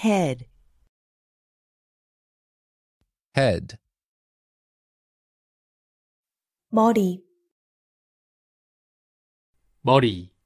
head head body body